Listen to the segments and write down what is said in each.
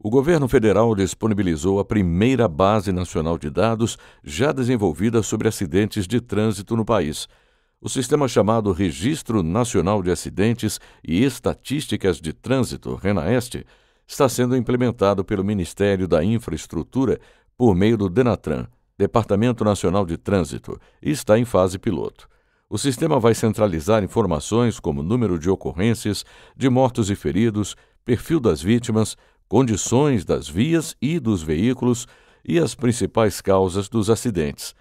O governo federal disponibilizou a primeira base nacional de dados já desenvolvida sobre acidentes de trânsito no país. O sistema chamado Registro Nacional de Acidentes e Estatísticas de Trânsito, RENAEST, está sendo implementado pelo Ministério da Infraestrutura por meio do DENATRAN, Departamento Nacional de Trânsito, e está em fase piloto. O sistema vai centralizar informações como número de ocorrências, de mortos e feridos, perfil das vítimas, condições das vias e dos veículos e as principais causas dos acidentes.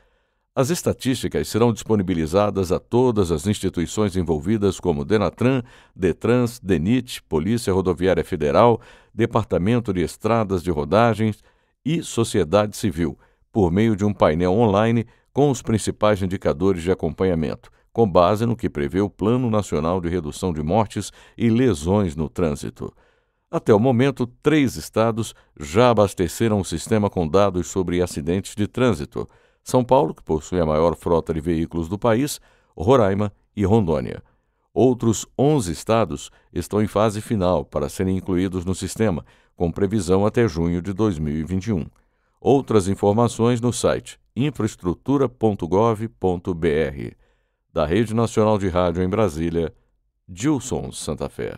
As estatísticas serão disponibilizadas a todas as instituições envolvidas, como Denatran, Detrans, DENIT, Polícia Rodoviária Federal, Departamento de Estradas de Rodagens e Sociedade Civil, por meio de um painel online com os principais indicadores de acompanhamento, com base no que prevê o Plano Nacional de Redução de Mortes e Lesões no Trânsito. Até o momento, três estados já abasteceram o sistema com dados sobre acidentes de trânsito: São Paulo, que possui a maior frota de veículos do país, Roraima e Rondônia. Outros 11 estados estão em fase final para serem incluídos no sistema, com previsão até junho de 2021. Outras informações no site infraestrutura.gov.br. Da Rede Nacional de Rádio em Brasília, Gilson Santa Fé.